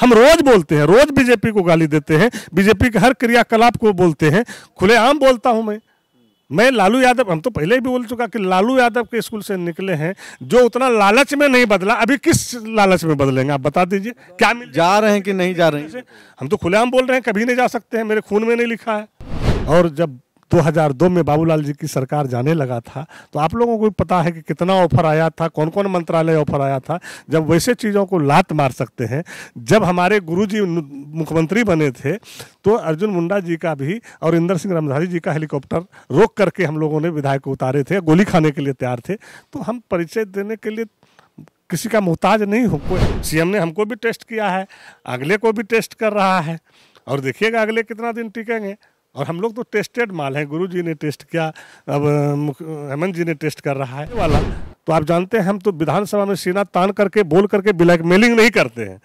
हम रोज बोलते हैं रोज बीजेपी को गाली देते हैं बीजेपी के हर क्रियाकलाप को बोलते हैं खुलेआम बोलता हूं मैं मैं लालू यादव हम तो पहले ही भी बोल चुका कि लालू यादव के स्कूल से निकले हैं जो उतना लालच में नहीं बदला अभी किस लालच में बदलेंगे आप बता दीजिए क्या मिल जा रहे हैं कि नहीं जा रहे हैं हम तो खुलेआम बोल रहे हैं कभी नहीं जा सकते हैं मेरे खून में नहीं लिखा है और जब 2002 में बाबूलाल जी की सरकार जाने लगा था तो आप लोगों को भी पता है कि कितना ऑफर आया था कौन कौन मंत्रालय ऑफर आया था जब वैसे चीज़ों को लात मार सकते हैं जब हमारे गुरु जी मुख्यमंत्री बने थे तो अर्जुन मुंडा जी का भी और इंदर सिंह रामधारी जी का हेलीकॉप्टर रोक करके हम लोगों ने विधायक को उतारे थे गोली खाने के लिए तैयार थे तो हम परिचय देने के लिए किसी का मोहताज नहीं हो सी सीएम ने हमको भी टेस्ट किया है अगले को भी टेस्ट कर रहा है और देखिएगा अगले कितना दिन टिकेंगे और हम लोग तो टेस्टेड माल हैं गुरु जी ने टेस्ट किया अब हेमंत जी ने टेस्ट कर रहा है वाला तो आप जानते हैं हम तो विधानसभा में सीना तान करके बोल करके ब्लैकमेलिंग नहीं करते हैं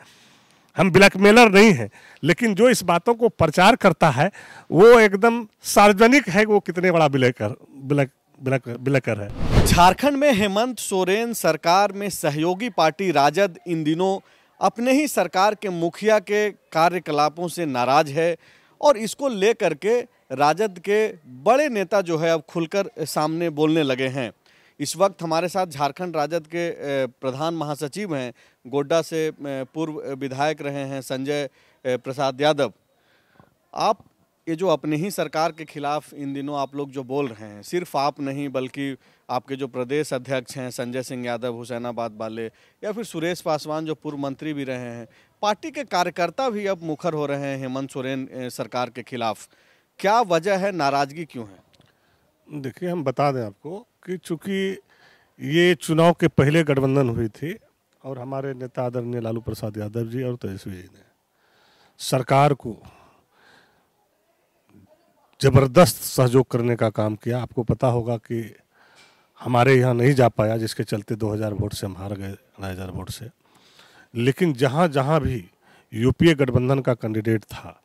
हम ब्लैकमेलर नहीं हैं लेकिन जो इस बातों को प्रचार करता है वो एकदम सार्वजनिक है वो कितने बड़ा ब्लैकर ब्लैक ब्लैक ब्लैकर है झारखंड में हेमंत सोरेन सरकार में सहयोगी पार्टी राजद इन दिनों अपने ही सरकार के मुखिया के कार्यकलापों से नाराज है और इसको ले करके राजद के बड़े नेता जो है अब खुलकर सामने बोलने लगे हैं इस वक्त हमारे साथ झारखंड राजद के प्रधान महासचिव हैं गोड्डा से पूर्व विधायक रहे हैं संजय प्रसाद यादव आप ये जो अपनी ही सरकार के खिलाफ इन दिनों आप लोग जो बोल रहे हैं सिर्फ आप नहीं बल्कि आपके जो प्रदेश अध्यक्ष हैं संजय सिंह यादव हुसैनाबाद वाले या फिर सुरेश पासवान जो पूर्व मंत्री भी रहे हैं पार्टी के कार्यकर्ता भी अब मुखर हो रहे हैं हेमंत सोरेन सरकार के खिलाफ क्या वजह है नाराजगी क्यों है देखिए हम बता दें आपको कि चूँकि ये चुनाव के पहले गठबंधन हुई थी और हमारे नेता आदरणीय लालू प्रसाद यादव जी और तेजस्वी जी ने सरकार को ज़बरदस्त सहयोग करने का काम किया आपको पता होगा कि हमारे यहाँ नहीं जा पाया जिसके चलते 2000 वोट से हम हार गए हज़ार वोट से लेकिन जहाँ जहाँ भी यूपीए गठबंधन का कैंडिडेट था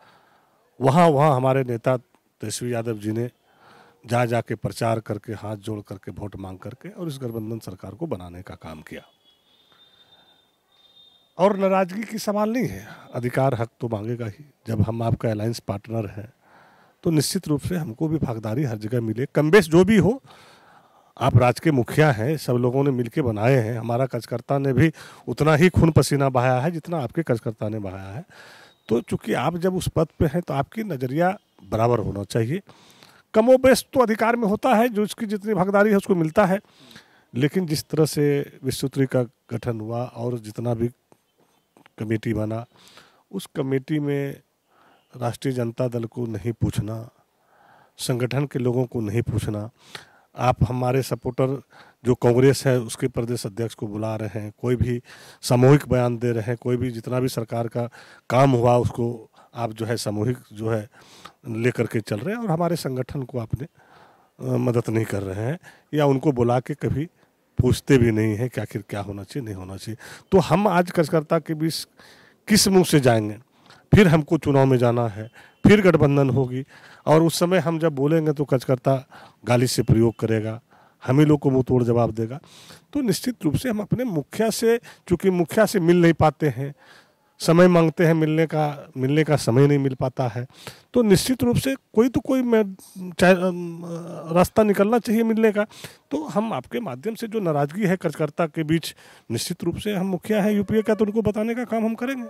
वहाँ वहाँ हमारे नेता तेजस्वी यादव जी ने जा जा के प्रचार करके हाथ जोड़ करके वोट मांग करके और इस गठबंधन सरकार को बनाने का काम किया और नाराजगी की सवाल नहीं है अधिकार हक तो मांगेगा ही जब हम आपका अलायंस पार्टनर हैं तो निश्चित रूप से हमको भी भागदारी हर जगह मिले कमबेश जो भी हो आप राज के मुखिया हैं सब लोगों ने मिलकर बनाए हैं हमारा कार्यकर्ता ने भी उतना ही खून पसीना बहाया है जितना आपके कार्यकर्ता ने बहाया है तो चूंकि आप जब उस पद पे हैं तो आपकी नज़रिया बराबर होना चाहिए कमो तो अधिकार में होता है जो उसकी जितनी भागदारी है उसको मिलता है लेकिन जिस तरह से विश्वसूत्री का गठन हुआ और जितना भी कमेटी बना उस कमेटी में राष्ट्रीय जनता दल को नहीं पूछना संगठन के लोगों को नहीं पूछना आप हमारे सपोर्टर जो कांग्रेस है उसके प्रदेश अध्यक्ष को बुला रहे हैं कोई भी सामूहिक बयान दे रहे हैं कोई भी जितना भी सरकार का काम हुआ उसको आप जो है सामूहिक जो है लेकर के चल रहे हैं और हमारे संगठन को आपने मदद नहीं कर रहे हैं या उनको बुला के कभी पूछते भी नहीं हैं कि आखिर क्या होना चाहिए नहीं होना चाहिए तो हम आज कार्यकर्ता के बीच किस मुँह से जाएंगे फिर हमको चुनाव में जाना है फिर गठबंधन होगी और उस समय हम जब बोलेंगे तो कचकर्ता गाली से प्रयोग करेगा हम ही लोग को मुँह तोड़ जवाब देगा तो निश्चित रूप से हम अपने मुखिया से चूँकि मुखिया से मिल नहीं पाते हैं समय मांगते हैं मिलने का मिलने का समय नहीं मिल पाता है तो निश्चित रूप से कोई तो कोई रास्ता निकलना चाहिए मिलने का तो हम आपके माध्यम से जो नाराज़गी है कार्यकर्ता के बीच निश्चित रूप से हम मुखिया हैं यूपीए का तो उनको बताने का काम हम करेंगे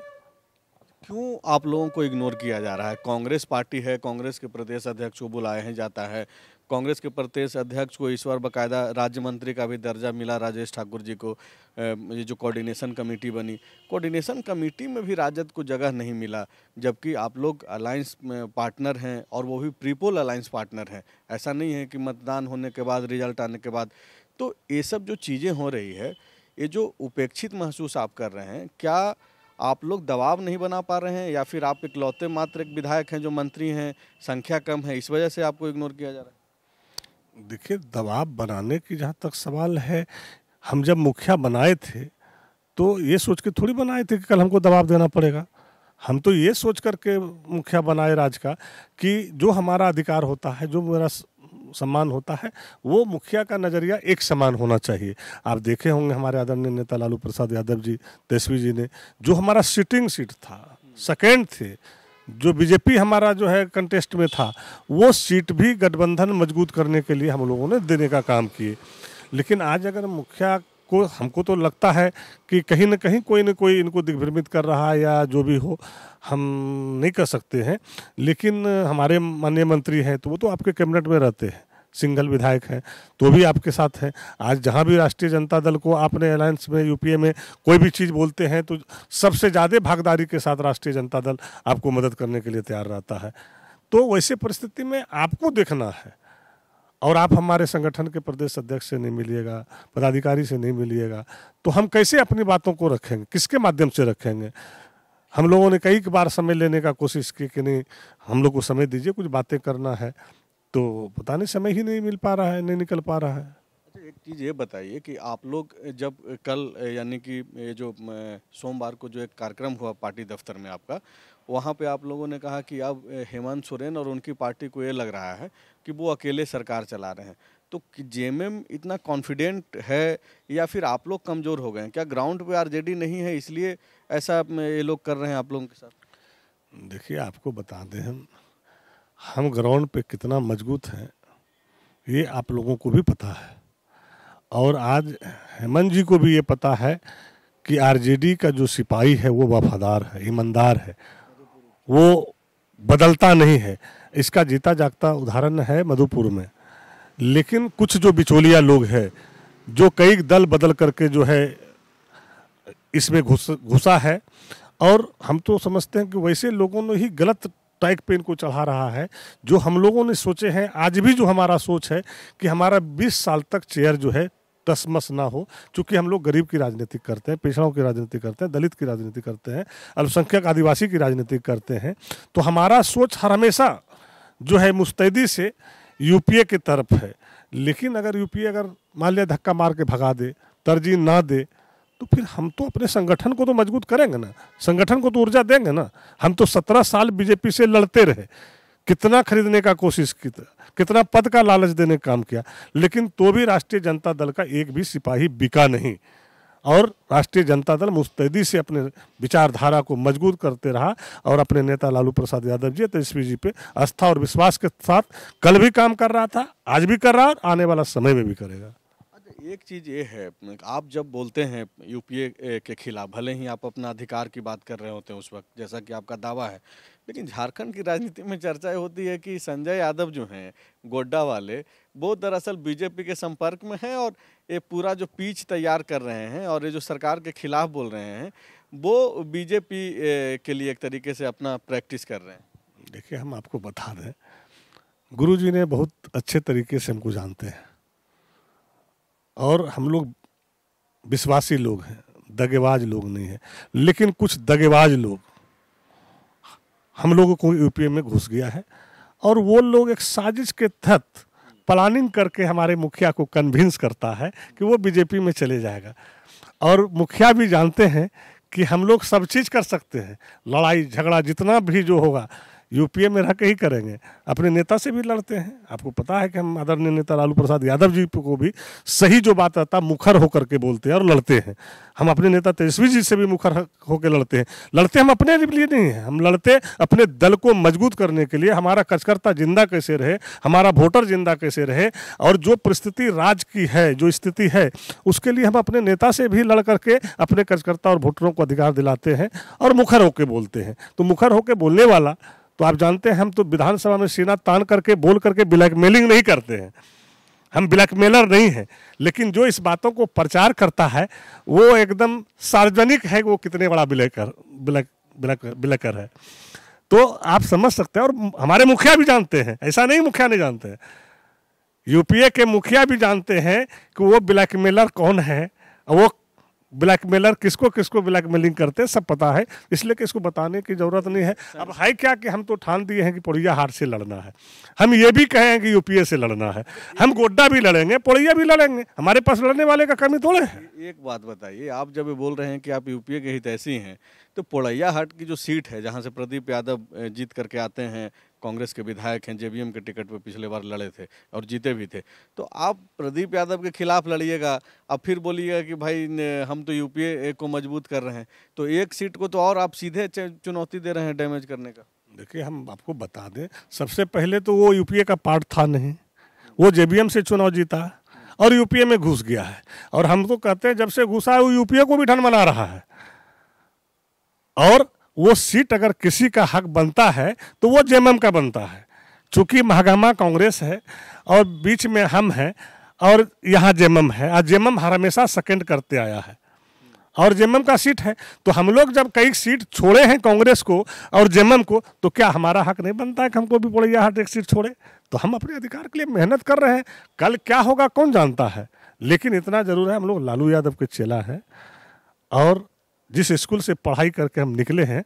क्यों आप लोगों को इग्नोर किया जा रहा है कांग्रेस पार्टी है कांग्रेस के प्रदेश अध्यक्ष को बुलाया ही जाता है कांग्रेस के प्रदेश अध्यक्ष को इस बार बाकायदा राज्य मंत्री का भी दर्जा मिला राजेश ठाकुर जी को ये जो कोऑर्डिनेशन कमेटी बनी कोऑर्डिनेशन कमेटी में भी राजद को जगह नहीं मिला जबकि आप लोग अलायंस पार्टनर हैं और वो भी प्रीपोल अलायंस पार्टनर हैं ऐसा नहीं है कि मतदान होने के बाद रिजल्ट आने के बाद तो ये सब जो चीज़ें हो रही है ये जो उपेक्षित महसूस आप कर रहे हैं क्या आप लोग दबाव नहीं बना पा रहे हैं या फिर आप इकलौते मात्र एक विधायक हैं जो मंत्री हैं संख्या कम है इस वजह से आपको इग्नोर किया जा रहा है देखिए दबाव बनाने की जहाँ तक सवाल है हम जब मुखिया बनाए थे तो ये सोच के थोड़ी बनाए थे कि कल हमको दबाव देना पड़ेगा हम तो ये सोच करके मुखिया बनाए राज का कि जो हमारा अधिकार होता है जो मेरा सम्मान होता है वो मुखिया का नज़रिया एक समान होना चाहिए आप देखे होंगे हमारे आदरणीय नेता लालू प्रसाद यादव जी तेजस्वी जी ने जो हमारा सिटिंग सीट था सेकेंड थे जो बीजेपी हमारा जो है कंटेस्ट में था वो सीट भी गठबंधन मजबूत करने के लिए हम लोगों ने देने का काम किए लेकिन आज अगर मुखिया को हमको तो लगता है कि कहीं ना कहीं कोई ना कोई इनको दिग्भ्रमित कर रहा है या जो भी हो हम नहीं कर सकते हैं लेकिन हमारे माननीय मंत्री हैं तो वो तो आपके कैबिनेट में रहते हैं सिंगल विधायक हैं तो भी आपके साथ हैं आज जहां भी राष्ट्रीय जनता दल को आपने अलायंस में यूपीए में कोई भी चीज़ बोलते हैं तो सबसे ज़्यादा भागदारी के साथ राष्ट्रीय जनता दल आपको मदद करने के लिए तैयार रहता है तो वैसे परिस्थिति में आपको देखना है और आप हमारे संगठन के प्रदेश अध्यक्ष से नहीं मिलिएगा पदाधिकारी से नहीं मिलिएगा तो हम कैसे अपनी बातों को रखेंगे किसके माध्यम से रखेंगे हम लोगों ने कई बार समय लेने का कोशिश की कि नहीं हम लोग को समय दीजिए कुछ बातें करना है तो पता नहीं समय ही नहीं मिल पा रहा है नहीं निकल पा रहा है अच्छा, एक चीज़ ये बताइए कि आप लोग जब कल यानी कि जो सोमवार को जो एक कार्यक्रम हुआ पार्टी दफ्तर में आपका वहाँ पे आप लोगों ने कहा कि अब हेमंत सोरेन और उनकी पार्टी को ये लग रहा है कि वो अकेले सरकार चला रहे हैं तो जे इतना कॉन्फिडेंट है या फिर आप लोग कमज़ोर हो गए हैं क्या ग्राउंड पे आरजेडी नहीं है इसलिए ऐसा ये लोग कर रहे हैं आप लोगों के साथ देखिए आपको बता दें हम हम ग्राउंड पे कितना मजबूत हैं ये आप लोगों को भी पता है और आज हेमंत जी को भी ये पता है कि आरजेडी का जो सिपाही है वो वफादार है ईमानदार है वो बदलता नहीं है इसका जीता जागता उदाहरण है मधुपुर में लेकिन कुछ जो बिचौलिया लोग हैं जो कई दल बदल करके जो है इसमें घुस घुसा है और हम तो समझते हैं कि वैसे लोगों ने ही गलत टाइक पे इनको चढ़ा रहा है जो हम लोगों ने सोचे हैं आज भी जो हमारा सोच है कि हमारा 20 साल तक चेयर जो है टसमस ना हो चूंकि हम लोग गरीब की राजनीति करते हैं पिछड़ों की राजनीति करते हैं दलित की राजनीति करते हैं अल्पसंख्यक आदिवासी की राजनीति करते हैं तो हमारा सोच हर हमेशा जो है मुस्तैदी से यूपीए की तरफ है लेकिन अगर यूपीए अगर मान लिया धक्का मार के भगा दे तरजीह ना दे तो फिर हम तो अपने संगठन को तो मजबूत करेंगे ना संगठन को तो ऊर्जा देंगे ना हम तो सत्रह साल बीजेपी से लड़ते रहे कितना खरीदने का कोशिश की कितना पद का लालच देने का काम किया लेकिन तो भी राष्ट्रीय जनता दल का एक भी सिपाही बिका नहीं और राष्ट्रीय जनता दल मुस्तैदी से अपने विचारधारा को मजबूत करते रहा और अपने नेता लालू प्रसाद यादव जी तेजस्वी जी पे आस्था और विश्वास के साथ कल भी काम कर रहा था आज भी कर रहा और आने वाला समय में भी करेगा अच्छा, एक चीज़ ये है आप जब बोलते हैं यूपीए के खिलाफ भले ही आप अपना अधिकार की बात कर रहे होते हैं उस वक्त जैसा कि आपका दावा है लेकिन झारखंड की राजनीति में चर्चा होती है कि संजय यादव जो हैं गोड्डा वाले वो दरअसल बीजेपी के संपर्क में हैं और ये पूरा जो पीच तैयार कर रहे हैं और ये जो सरकार के खिलाफ बोल रहे हैं वो बीजेपी के लिए एक तरीके से अपना प्रैक्टिस कर रहे हैं देखिए हम आपको बता दें गुरु जी ने बहुत अच्छे तरीके से हमको जानते हैं और हम लोग विश्वासी लोग हैं दगेबाज लोग नहीं हैं लेकिन कुछ दगेबाज लोग हम लोगों को यूपीए में घुस गया है और वो लोग एक साजिश के तहत प्लानिंग करके हमारे मुखिया को कन्विंस करता है कि वो बीजेपी में चले जाएगा और मुखिया भी जानते हैं कि हम लोग सब चीज़ कर सकते हैं लड़ाई झगड़ा जितना भी जो होगा यूपीए में रह के ही करेंगे अपने नेता से भी लड़ते हैं आपको पता है कि हम आदरणीय नेता लालू प्रसाद यादव जी को भी सही जो बात आता मुखर होकर के बोलते हैं और लड़ते हैं हम अपने नेता तेजस्वी जी से भी मुखर होकर लड़ते हैं लड़ते हम अपने लिए नहीं हैं हम लड़ते अपने दल को मजबूत करने के लिए हमारा कचकर्ता जिंदा कैसे रहे हमारा वोटर जिंदा कैसे रहे और जो परिस्थिति राज की है जो स्थिति है उसके लिए हम अपने नेता से भी लड़ करके अपने कचकर्ता और वोटरों को अधिकार दिलाते हैं और मुखर होकर बोलते हैं तो मुखर होकर बोलने वाला तो आप जानते हैं हम तो विधानसभा में सीना तान करके बोल करके ब्लैकमेलिंग नहीं करते हैं हम ब्लैकमेलर नहीं हैं लेकिन जो इस बातों को प्रचार करता है वो एकदम सार्वजनिक है वो कितने बड़ा ब्लैकर ब्लैक ब्लैक ब्लैकर है तो आप समझ सकते हैं और हमारे मुखिया भी जानते हैं ऐसा नहीं मुखिया नहीं जानते हैं यूपीए के मुखिया भी जानते हैं कि वो ब्लैकमेलर कौन है वो ब्लैकमेलर किसको किसको ब्लैकमेलिंग करते हैं सब पता है इसलिए कि इसको बताने की ज़रूरत नहीं है अब है क्या कि हम तो ठान दिए हैं कि पोड़िया हार से लड़ना है हम ये भी कहें कि यूपीए से लड़ना है हम गोड्डा भी लड़ेंगे पोड़िया भी लड़ेंगे हमारे पास लड़ने वाले का कमी थोड़े है एक बात बताइए आप जब बोल रहे हैं कि आप यूपीए के हितैषी हैं तो पोड़ैया हाट की जो सीट है जहाँ से प्रदीप यादव जीत करके आते हैं कांग्रेस के विधायक हैं जेबीएम के टिकट पर पिछले बार लड़े थे और जीते भी थे तो आप प्रदीप यादव के खिलाफ लड़िएगा अब फिर बोलिएगा कि भाई हम तो यूपीए को मजबूत कर रहे हैं तो एक सीट को तो और आप सीधे चुनौती दे रहे हैं डैमेज करने का देखिए हम आपको बता दें सबसे पहले तो वो यूपीए का पार्ट था नहीं वो जेबीएम से चुनाव जीता और यूपीए में घुस गया है और हम तो कहते हैं जब से घुसा है वो यूपीए को भी ठन बना रहा है और वो सीट अगर किसी का हक बनता है तो वो जे का बनता है चूँकि महागामा कांग्रेस है और बीच में हम हैं और यहाँ जे है और जे हर हमेशा सेकेंड करते आया है और जे का सीट है तो हम लोग जब कई सीट छोड़े हैं कांग्रेस को और जे को तो क्या हमारा हक नहीं बनता है कि हमको भी बोले यहाँ एक सीट छोड़े तो हम अपने अधिकार के लिए मेहनत कर रहे हैं कल क्या होगा कौन जानता है लेकिन इतना जरूर है हम लोग लालू यादव के चेला हैं और जिस स्कूल से पढ़ाई करके हम निकले हैं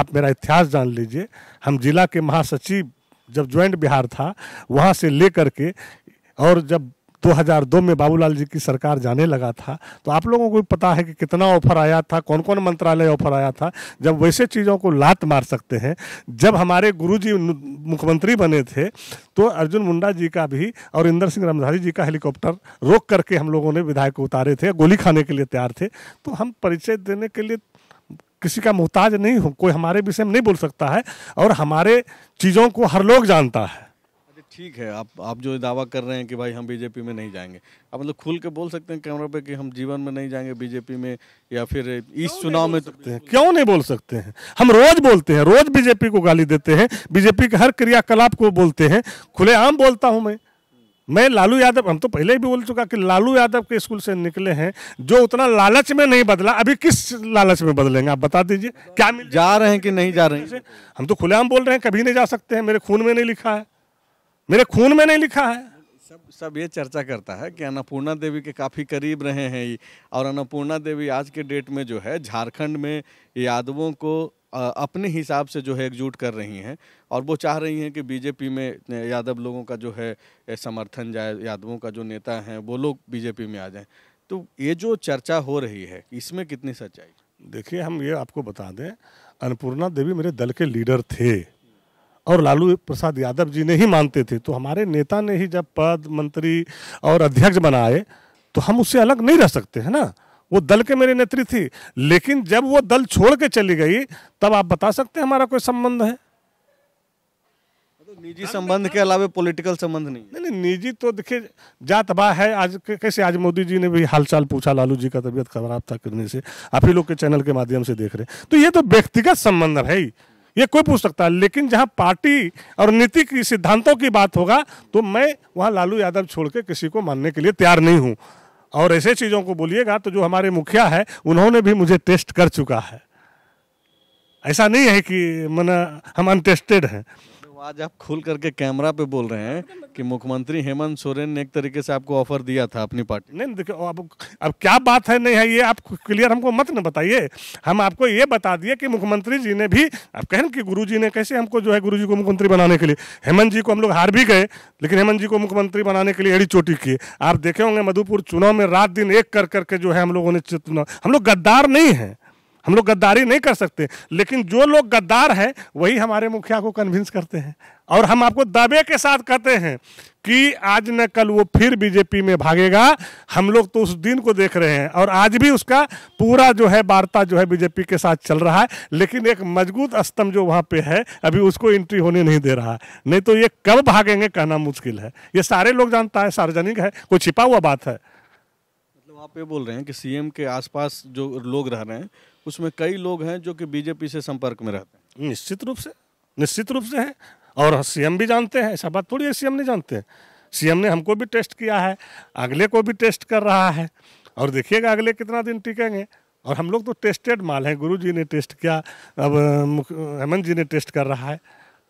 आप मेरा इतिहास जान लीजिए हम जिला के महासचिव जब ज्वाइंट बिहार था वहाँ से ले करके और जब 2002 में बाबूलाल जी की सरकार जाने लगा था तो आप लोगों को भी पता है कि कितना ऑफर आया था कौन कौन मंत्रालय ऑफर आया था जब वैसे चीज़ों को लात मार सकते हैं जब हमारे गुरु जी मुख्यमंत्री बने थे तो अर्जुन मुंडा जी का भी और इंदर सिंह रामधारी जी का हेलीकॉप्टर रोक करके हम लोगों ने विधायक को उतारे थे गोली खाने के लिए तैयार थे तो हम परिचय देने के लिए किसी का मोहताज नहीं हो कोई हमारे विषय में नहीं बोल सकता है और हमारे चीज़ों को हर लोग जानता है ठीक है आप आप जो दावा कर रहे हैं कि भाई हम बीजेपी में नहीं जाएंगे आप मतलब खुल के बोल सकते हैं कैमरा पे कि हम जीवन में नहीं जाएंगे बीजेपी में या फिर इस चुनाव में सकते हैं क्यों नहीं बोल सकते हैं हम रोज बोलते हैं रोज बीजेपी को गाली देते हैं बीजेपी के हर क्रियाकलाप को बोलते हैं खुलेआम बोलता हूँ मैं मैं लालू यादव हम तो पहले भी बोल चुका कि लालू यादव के स्कूल से निकले हैं जो उतना लालच में नहीं बदला अभी किस लालच में बदलेंगे आप बता दीजिए क्या जा रहे हैं कि नहीं जा रहे हैं हम तो खुलेआम बोल रहे हैं कभी नहीं जा सकते हैं मेरे खून में नहीं लिखा है मेरे खून में नहीं लिखा है सब सब ये चर्चा करता है कि अन्नपूर्णा देवी के काफ़ी करीब रहे हैं ये और अन्नपूर्णा देवी आज के डेट में जो है झारखंड में यादवों को अपने हिसाब से जो है एकजुट कर रही हैं और वो चाह रही हैं कि बीजेपी में यादव लोगों का जो है समर्थन जाए यादवों का जो नेता हैं वो लोग बीजेपी में आ जाएँ तो ये जो चर्चा हो रही है इसमें कितनी सच्चाई देखिए हम ये आपको बता दें अन्नपूर्णा देवी मेरे दल के लीडर थे और लालू प्रसाद यादव जी ने ही मानते थे तो हमारे नेता ने ही जब पद मंत्री और अध्यक्ष बनाए तो हम उससे अलग नहीं रह सकते है ना वो दल के मेरे नेत्री थी लेकिन जब वो दल छोड़ के चली गई तब आप बता सकते हैं हमारा कोई संबंध है तो निजी संबंध के अलावा पॉलिटिकल संबंध नहीं नहीं नहीं निजी तो देखिए जात बा है आज कैसे आज मोदी जी ने भी हालचाल पूछा लालू जी का तबीयत खराब था करने से आप ही लोग के चैनल के माध्यम से देख रहे हैं तो ये तो व्यक्तिगत संबंध है ही ये कोई पूछ सकता है लेकिन जहाँ पार्टी और नीति की सिद्धांतों की बात होगा तो मैं वहाँ लालू यादव छोड़ के किसी को मानने के लिए तैयार नहीं हूँ और ऐसे चीज़ों को बोलिएगा तो जो हमारे मुखिया है उन्होंने भी मुझे टेस्ट कर चुका है ऐसा नहीं है कि मन हम अनटेस्टेड हैं आज आप खुल करके कैमरा पे बोल रहे हैं कि मुख्यमंत्री हेमंत सोरेन ने एक तरीके से आपको ऑफर दिया था अपनी पार्टी नहीं देखो अब अब क्या बात है नहीं है ये आप क्लियर हमको मत न बताइए हम आपको ये बता दिए कि मुख्यमंत्री जी ने भी आप कहें कि गुरु जी ने कैसे हमको जो है गुरु जी को मुख्यमंत्री बनाने के लिए हेमंत जी को हम लोग हार भी गए लेकिन हेमंत जी को मुख्यमंत्री बनाने के लिए एड़ी चोटी किए आप देखे होंगे मधुपुर चुनाव में रात दिन एक कर करके जो है हम लोगों ने हम लोग गद्दार नहीं हैं हम लोग गद्दारी नहीं कर सकते लेकिन जो लोग गद्दार हैं वही हमारे मुखिया को कन्विंस करते हैं और हम आपको दबे के साथ कहते हैं कि आज न कल वो फिर बीजेपी में भागेगा हम लोग तो उस दिन को देख रहे हैं और आज भी उसका पूरा जो है वार्ता जो है बीजेपी के साथ चल रहा है लेकिन एक मजबूत स्तंभ जो वहाँ पे है अभी उसको एंट्री होने नहीं दे रहा नहीं तो ये कब भागेंगे कहना मुश्किल है ये सारे लोग जानता है सार्वजनिक है कोई छिपा हुआ बात है आप ये बोल रहे हैं कि सीएम के आसपास जो लोग रह रहे हैं उसमें कई लोग हैं जो कि बीजेपी से संपर्क में रहते हैं निश्चित रूप से निश्चित रूप से है और सीएम भी जानते हैं ऐसा बात थोड़ी है सीएम नहीं जानते हैं सीएम ने हमको भी टेस्ट किया है अगले को भी टेस्ट कर रहा है और देखिएगा अगले कितना दिन टिकेंगे और हम लोग तो टेस्टेड माल हैं गुरु जी ने टेस्ट किया अब हेमंत जी ने टेस्ट कर रहा है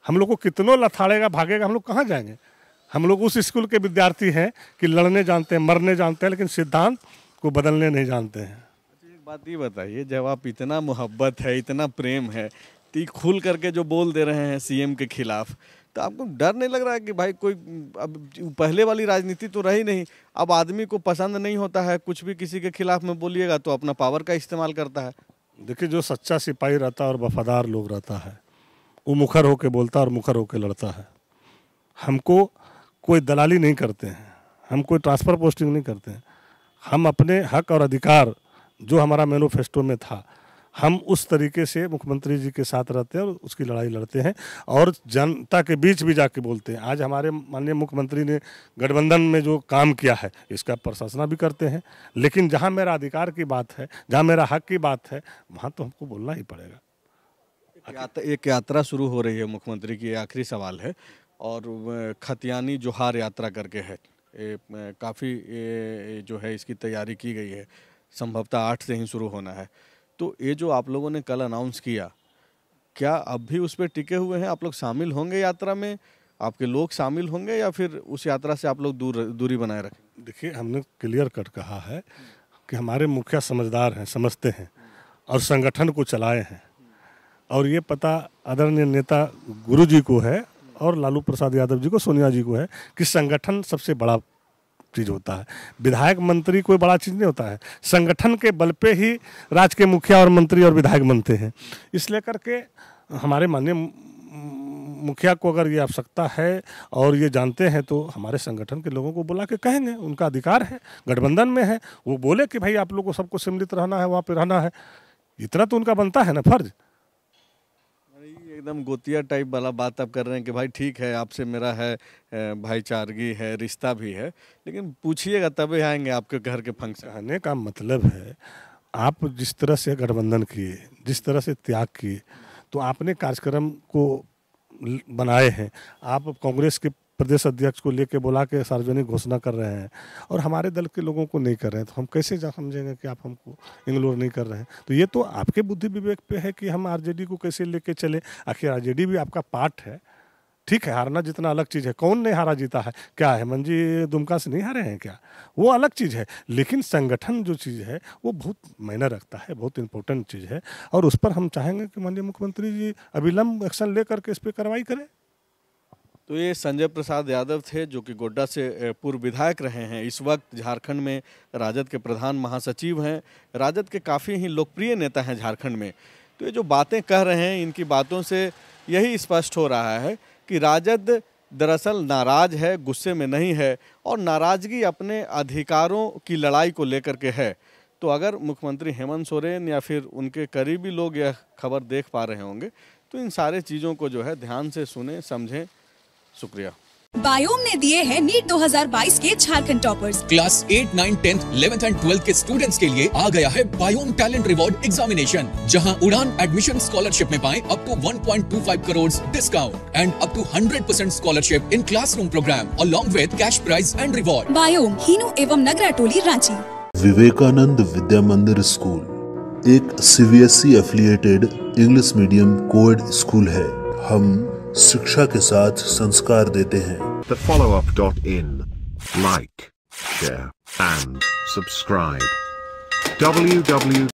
हम लोग को कितनों लथाड़ेगा भागेगा हम लोग कहाँ जाएंगे हम लोग उस स्कूल के विद्यार्थी हैं कि लड़ने जानते हैं मरने जानते हैं लेकिन सिद्धांत को बदलने नहीं जानते हैं अच्छा एक बात ये बताइए जब आप इतना मोहब्बत है इतना प्रेम है तो खुल करके जो बोल दे रहे हैं सीएम के खिलाफ तो आपको डर नहीं लग रहा है कि भाई कोई अब पहले वाली राजनीति तो रही नहीं अब आदमी को पसंद नहीं होता है कुछ भी किसी के खिलाफ में बोलिएगा तो अपना पावर का इस्तेमाल करता है देखिए जो सच्चा सिपाही रहता है और वफादार लोग रहता है वो मुखर होके बोलता है और मुखर होके लड़ता है हमको कोई दलाली नहीं करते हैं हम कोई ट्रांसफ़र पोस्टिंग नहीं करते हैं हम अपने हक और अधिकार जो हमारा मैनोफेस्टो में था हम उस तरीके से मुख्यमंत्री जी के साथ रहते हैं और उसकी लड़ाई लड़ते हैं और जनता के बीच भी जाके बोलते हैं आज हमारे माननीय मुख्यमंत्री ने गठबंधन में जो काम किया है इसका प्रशासना भी करते हैं लेकिन जहाँ मेरा अधिकार की बात है जहाँ मेरा हक की बात है वहाँ तो हमको बोलना ही पड़ेगा एक यात्रा शुरू हो रही है मुख्यमंत्री की आखिरी सवाल है और खतियानी जोहार यात्रा करके है काफ़ी जो है इसकी तैयारी की गई है संभवतः आठ से ही शुरू होना है तो ये जो आप लोगों ने कल अनाउंस किया क्या अब भी उस पर टिके हुए हैं आप लोग शामिल होंगे यात्रा में आपके लोग शामिल होंगे या फिर उस यात्रा से आप लोग दूर दूरी बनाए रखें देखिए हमने क्लियर कट कहा है कि हमारे मुखिया समझदार हैं समझते हैं और संगठन को चलाए हैं और ये पता आदरणीय नेता गुरु जी को है और लालू प्रसाद यादव जी को सोनिया जी को है कि संगठन सबसे बड़ा चीज़ होता है विधायक मंत्री कोई बड़ा चीज़ नहीं होता है संगठन के बल पे ही राज्य के मुखिया और मंत्री और विधायक बनते हैं इस लेकर के हमारे माननीय मुखिया को अगर ये आवश्यकता है और ये जानते हैं तो हमारे संगठन के लोगों को बुला के कहेंगे उनका अधिकार है गठबंधन में है वो बोले कि भाई आप लोग को सबको सम्मिलित रहना है वहाँ पर रहना है इतना तो उनका बनता है ना फर्ज एकदम गोतिया टाइप वाला बात आप कर रहे हैं कि भाई ठीक है आपसे मेरा है भाईचारगी है रिश्ता भी है लेकिन पूछिएगा तभी आएंगे आपके घर के फंक्शन आने का मतलब है आप जिस तरह से गठबंधन किए जिस तरह से त्याग किए तो आपने कार्यक्रम को बनाए हैं आप कांग्रेस के प्रदेश अध्यक्ष को लेके बुला के सार्वजनिक घोषणा कर रहे हैं और हमारे दल के लोगों को नहीं कर रहे हैं तो हम कैसे समझेंगे कि आप हमको इंग्लोर नहीं कर रहे हैं तो ये तो आपके बुद्धि विवेक पे है कि हम आरजेडी को कैसे लेके चले आखिर आरजेडी भी आपका पार्ट है ठीक है हारना जितना अलग चीज़ है कौन नहीं हारा जीता है क्या हेमंत जी दुमका से नहीं हारे हैं क्या वो अलग चीज़ है लेकिन संगठन जो चीज़ है वो बहुत मायने रखता है बहुत इंपॉर्टेंट चीज़ है और उस पर हम चाहेंगे कि माननीय मुख्यमंत्री जी अविलंब एक्शन ले करके इस पर कार्रवाई करें तो ये संजय प्रसाद यादव थे जो कि गोड्डा से पूर्व विधायक रहे हैं इस वक्त झारखंड में राजद के प्रधान महासचिव हैं राजद के काफ़ी ही लोकप्रिय नेता हैं झारखंड में तो ये जो बातें कह रहे हैं इनकी बातों से यही स्पष्ट हो रहा है कि राजद दरअसल नाराज है गुस्से में नहीं है और नाराज़गी अपने अधिकारों की लड़ाई को लेकर के है तो अगर मुख्यमंत्री हेमंत सोरेन या फिर उनके करीबी लोग यह खबर देख पा रहे होंगे तो इन सारे चीज़ों को जो है ध्यान से सुने समझें शुक्रिया बायोम ने दिए हैं नीट 2022 के झारखंड टॉपर्स क्लास 8, 9, 10, 11 एंड 12 के स्टूडेंट्स के लिए आ गया है बायोम टैलेंट रिवॉर्ड एग्जामिनेशन जहां उड़ान एडमिशन स्कॉलरशिप में पाएं up to 1.25 crore discount and up to 100 percent scholarship in classroom program along with cash prize and reward बायोम हीनू एवं नगरा टोली रांची विवेकानंद विद्या मंदिर स्कूल एक C CBSE affiliated English medium coed school है हम शिक्षा के साथ संस्कार देते हैं the follow up dot in like share and subscribe W